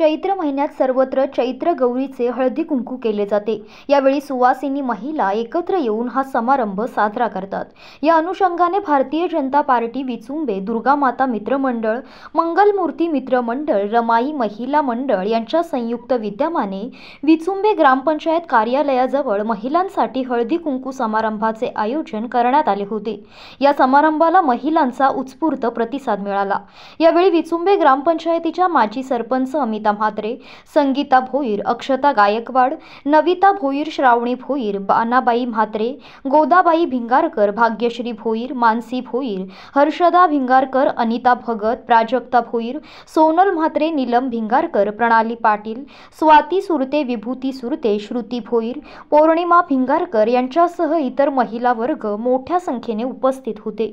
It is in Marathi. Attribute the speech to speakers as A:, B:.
A: चैत्र महिन्यात सर्वत्र चैत्र गौरीचे हळदी कुंकू केले जाते यावेळी सुवासिनी महिला एकत्र येऊन हा समारंभ साजरा करतात या अनुषंगाने भारतीय जनता पार्टी विचुंबे दुर्गा माता मित्रमंडळ मंगलमूर्ती मित्रमंडळ रमाई महिला मंडळ यांच्या संयुक्त विद्यमाने विचुंबे ग्रामपंचायत कार्यालयाजवळ महिलांसाठी हळदी कुंकू समारंभाचे आयोजन करण्यात आले होते या समारंभाला महिलांचा उत्स्फूर्त प्रतिसाद मिळाला यावेळी विचुंबे ग्रामपंचायतीच्या माजी सरपंच अमिता म्हात्रे संगीता भोईर अक्षता गायकवाड नविता भोईर श्रावणी भोईर बानाबाई म्हात्रे गोदाबाई भिंगारकर भाग्यश्री भोईर मानसी भोईर हर्षदा भिंगारकर अनिता भगत प्राजक्ता भोईर सोनल म्हात्रे नीलम भिंगारकर प्रणाली पाटील स्वाती सुरते विभूती सुरते श्रुती भोईर पौर्णिमा भिंगारकर यांच्यासह इतर महिला वर्ग मोठ्या संख्येने उपस्थित होते